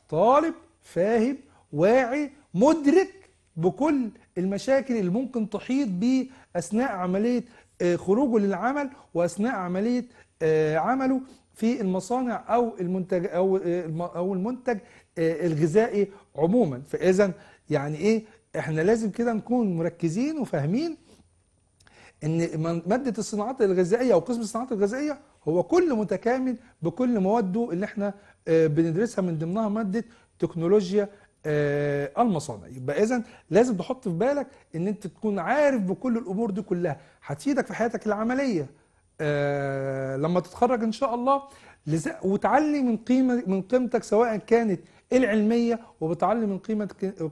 طالب فاهم واعي مدرك بكل المشاكل اللي ممكن تحيط به اثناء عمليه آه، خروجه للعمل واثناء عمليه آه، عمله في المصانع او المنتج او آه، او المنتج آه، الغذائي عموما فاذا يعني ايه احنا لازم كده نكون مركزين وفاهمين ان ماده الصناعات الغذائيه او قسم الصناعات الغذائيه هو كل متكامل بكل مواده اللي احنا آه، بندرسها من ضمنها ماده تكنولوجيا المصانع يبقى اذا لازم تحط في بالك ان انت تكون عارف بكل الامور دي كلها هتفيدك في حياتك العمليه آه، لما تتخرج ان شاء الله وتعلي من قيمه من قيمتك سواء كانت العلميه وبتعلي من قيمه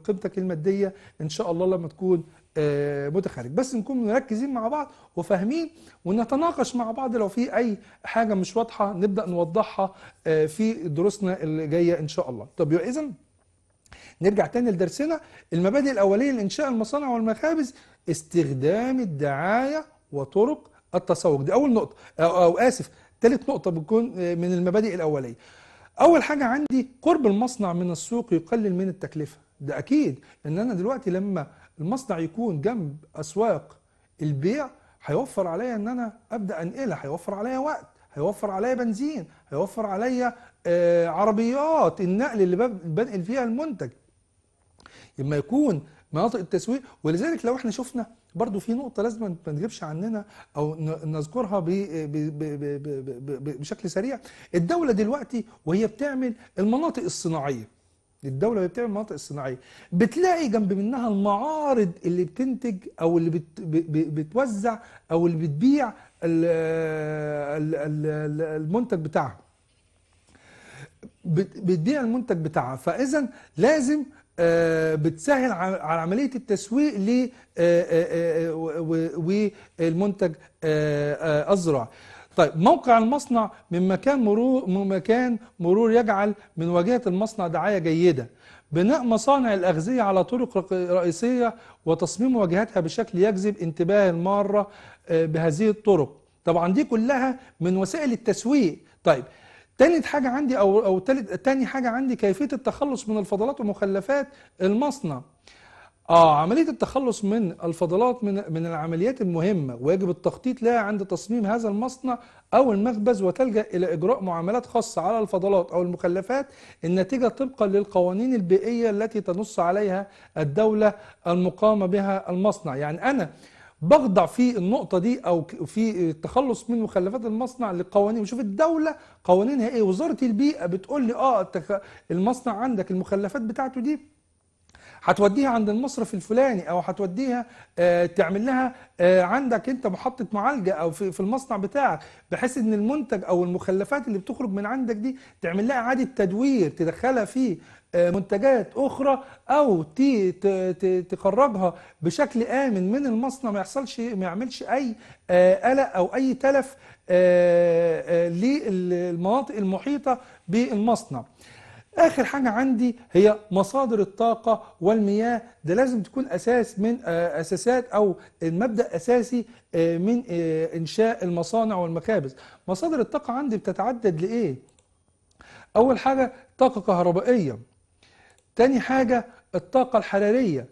قيمتك الماديه ان شاء الله لما تكون آه، متخرج بس نكون مركزين مع بعض وفاهمين ونتناقش مع بعض لو في اي حاجه مش واضحه نبدا نوضحها آه، في دروسنا اللي جايه ان شاء الله طب اذا نرجع تاني لدرسنا المبادئ الاوليه لانشاء المصانع والمخابز استخدام الدعايه وطرق التسوق دي اول نقطه او, أو اسف ثالث نقطه بتكون آه، من المبادئ الاوليه اول حاجه عندي قرب المصنع من السوق يقلل من التكلفه ده اكيد ان انا دلوقتي لما المصنع يكون جنب اسواق البيع هيوفر عليا ان انا ابدا انقلها هيوفر عليا وقت هيوفر عليا بنزين هيوفر عليا آه، عربيات النقل اللي بنقل فيها المنتج لما يكون مناطق التسويق ولذلك لو احنا شفنا برضو في نقطه لازم ما نجيبش عننا او نذكرها بشكل سريع الدوله دلوقتي وهي بتعمل المناطق الصناعيه الدوله وهي بتعمل المناطق الصناعيه بتلاقي جنب منها المعارض اللي بتنتج او اللي بت بتوزع او اللي بتبيع المنتج بتاعها بتبيع المنتج بتاعها فاذا لازم آه، بتسهل على عمليه التسويق آه، آه، والمنتج الزراعي طيب موقع المصنع من مكان مرور من مكان مرور يجعل من واجهه المصنع دعايه جيده بناء مصانع الاغذيه على طرق رئيسيه وتصميم واجهتها بشكل يجذب انتباه الماره بهذه الطرق طبعا دي كلها من وسائل التسويق طيب تاني حاجة عندي أو أو تالت تاني حاجة عندي كيفية التخلص من الفضلات ومخلفات المصنع. آه عملية التخلص من الفضلات من من العمليات المهمة ويجب التخطيط لها عند تصميم هذا المصنع أو المخبز وتلجأ إلى إجراء معاملات خاصة على الفضلات أو المخلفات الناتجة طبقا للقوانين البيئية التي تنص عليها الدولة المقامة بها المصنع، يعني أنا بخضع في النقطة دي أو في التخلص من مخلفات المصنع لقوانين وشوف الدولة قوانينها إيه وزارة البيئة بتقول لي آه المصنع عندك المخلفات بتاعته دي هتوديها عند المصرف الفلاني او هتوديها آه، تعمل لها آه، عندك انت محطه معالجه او في المصنع بتاعك بحيث ان المنتج او المخلفات اللي بتخرج من عندك دي تعمل لها اعاده تدوير تدخلها في آه، منتجات اخرى او تخرجها بشكل امن من المصنع ما يحصلش ما يعملش اي قلق او اي تلف للمناطق المحيطه بالمصنع آخر حاجة عندي هي مصادر الطاقة والمياه ده لازم تكون أساس من آه، أساسات أو المبدأ أساسي آه، من آه، إنشاء المصانع والمكابس مصادر الطاقة عندي بتتعدد لإيه؟ أول حاجة طاقة كهربائية تاني حاجة الطاقة الحرارية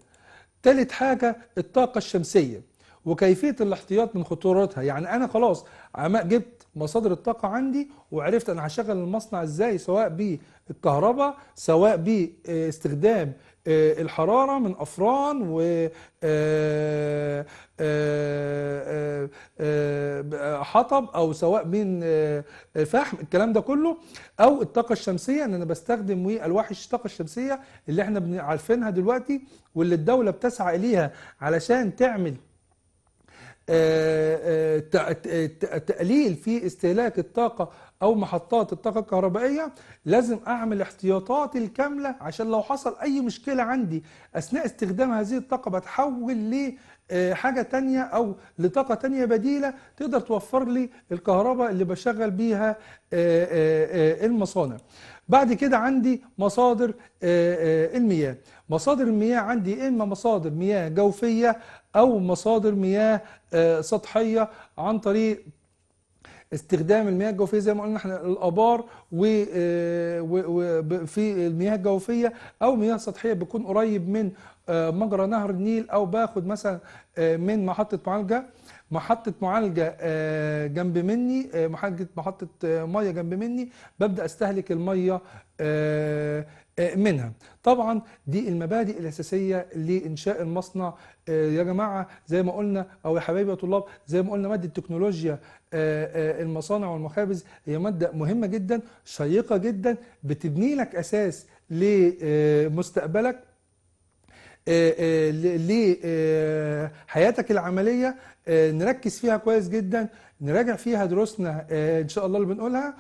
تالت حاجة الطاقة الشمسية وكيفية الاحتياط من خطورتها يعني أنا خلاص جبت مصادر الطاقه عندي وعرفت انا هشغل المصنع ازاي سواء بالكهرباء سواء باستخدام آه، الحراره من افران و آه، آه، حطب او سواء من فحم الكلام ده كله او الطاقه الشمسيه ان انا بستخدم الواح الطاقه الشمسيه اللي احنا عارفينها دلوقتي واللي الدوله بتسعى اليها علشان تعمل آه، آه، تقليل في استهلاك الطاقة أو محطات الطاقة الكهربائية لازم أعمل احتياطاتي الكاملة عشان لو حصل أي مشكلة عندي أثناء استخدام هذه الطاقة بتحول لحاجة آه، تانية أو لطاقة تانية بديلة تقدر توفر لي الكهرباء اللي بشغل بيها المصانع بعد كده عندي مصادر المياه مصادر المياه عندي إما مصادر مياه جوفية أو مصادر مياه آه، سطحية عن طريق استخدام المياه الجوفيه زي ما قلنا احنا الابار وفي آه، المياه الجوفيه او مياه سطحيه بيكون قريب من آه، مجرى نهر النيل او باخد مثلا من محطه معالجه محطة معالجة جنب مني محطة محطة مية جنب مني ببدأ استهلك المية آه، منها طبعا دي المبادئ الاساسيه لانشاء المصنع آه، يا جماعه زي ما قلنا او يا حبايبي يا طلاب زي ما قلنا ماده تكنولوجيا آه، المصانع والمخابز هي ماده مهمه جدا شيقه جدا بتبني لك اساس لمستقبلك لحياتك العمليه نركز فيها كويس جدا نراجع فيها دروسنا ان شاء الله اللي بنقولها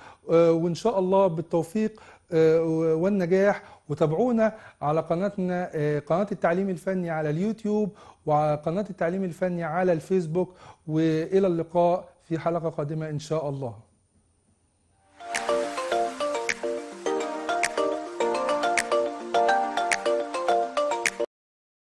وان شاء الله بالتوفيق آه، والنجاح وتابعونا على قناتنا آه، قناة التعليم الفني على اليوتيوب وقناة قناة التعليم الفني على الفيسبوك وإلى اللقاء في حلقة قادمة إن شاء الله